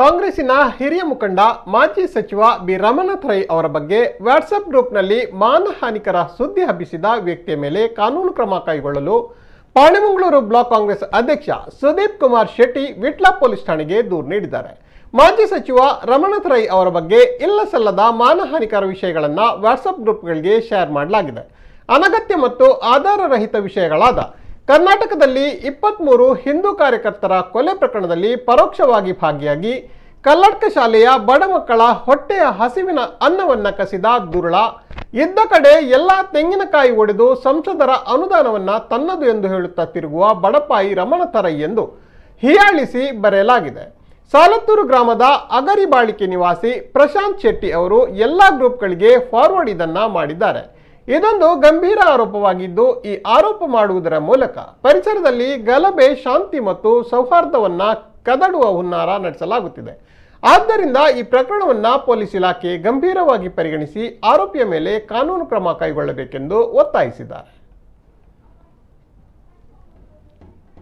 ಕಾಂಗ್ರೆಸ್ಸಿನ ಹಿರಿಯ ಮುಖಂಡ ಮಾಜಿ ಸಚಿವ ಬಿ ರಮನಾಥ್ ರೈ ಅವರ ಬಗ್ಗೆ ವಾಟ್ಸಪ್ ಗ್ರೂಪ್ನಲ್ಲಿ ಮಾನಹಾನಿಕರ ಸುದ್ದಿ ಹಬ್ಬಿಸಿದ ವ್ಯಕ್ತಿಯ ಮೇಲೆ ಕಾನೂನು ಕ್ರಮ ಕೈಗೊಳ್ಳಲು ಪಾಣೆಮಂಗಳೂರು ಬ್ಲಾಕ್ ಕಾಂಗ್ರೆಸ್ ಅಧ್ಯಕ್ಷ ಸುದೀಪ್ ಕುಮಾರ್ ಶೆಟ್ಟಿ ವಿಟ್ಲ ಪೊಲೀಸ್ ಠಾಣೆಗೆ ದೂರು ನೀಡಿದ್ದಾರೆ ಮಾಜಿ ಸಚಿವ ರಮನಾಥ್ ರೈ ಅವರ ಬಗ್ಗೆ ಇಲ್ಲ ಸಲ್ಲದ ಮಾನಹಾನಿಕರ ವಿಷಯಗಳನ್ನು ವಾಟ್ಸಪ್ ಗ್ರೂಪ್ಗಳಿಗೆ ಶೇರ್ ಮಾಡಲಾಗಿದೆ ಅನಗತ್ಯ ಮತ್ತು ಆಧಾರರಹಿತ ವಿಷಯಗಳಾದ ಕರ್ನಾಟಕದಲ್ಲಿ ಇಪ್ಪತ್ಮೂರು ಹಿಂದೂ ಕಾರ್ಯಕರ್ತರ ಕೊಲೆ ಪ್ರಕರಣದಲ್ಲಿ ಪರೋಕ್ಷವಾಗಿ ಭಾಗಿಯಾಗಿ ಕಲ್ಲಡ್ಕ ಶಾಲೆಯ ಬಡ ಮಕ್ಕಳ ಹೊಟ್ಟೆಯ ಹಸಿವಿನ ಅನ್ನವನ್ನು ಕಸಿದ ದುರುಳ ಇದ್ದ ಕಡೆ ಎಲ್ಲ ತೆಂಗಿನಕಾಯಿ ಒಡೆದು ಸಂಸದರ ಅನುದಾನವನ್ನು ತನ್ನದು ಎಂದು ಹೇಳುತ್ತಾ ತಿರುಗುವ ಬಡಪಾಯಿ ರಮಣತರೈ ಎಂದು ಹೀಯಾಳಿಸಿ ಬರೆಯಲಾಗಿದೆ ಸಾಲತ್ತೂರು ಗ್ರಾಮದ ಅಗರಿ ಬಾಳಿಕೆ ನಿವಾಸಿ ಪ್ರಶಾಂತ್ ಶೆಟ್ಟಿ ಅವರು ಎಲ್ಲ ಗ್ರೂಪ್ಗಳಿಗೆ ಫಾರ್ವರ್ಡ್ ಇದನ್ನು ಮಾಡಿದ್ದಾರೆ ಇದೊಂದು ಗಂಭೀರ ಆರೋಪವಾಗಿದ್ದು ಈ ಆರೋಪ ಮಾಡುವುದರ ಮೂಲಕ ಪರಿಸರದಲ್ಲಿ ಗಲಭೆ ಶಾಂತಿ ಮತ್ತು ಸೌಹಾರ್ದವನ್ನ ಕದಡುವ ಹುನ್ನಾರ ನಡೆಸಲಾಗುತ್ತಿದೆ ಆದ್ದರಿಂದ ಈ ಪ್ರಕರಣವನ್ನು ಪೊಲೀಸ್ ಇಲಾಖೆ ಗಂಭೀರವಾಗಿ ಪರಿಗಣಿಸಿ ಆರೋಪಿಯ ಮೇಲೆ ಕಾನೂನು ಕ್ರಮ ಕೈಗೊಳ್ಳಬೇಕೆಂದು ಒತ್ತಾಯಿಸಿದ್ದಾರೆ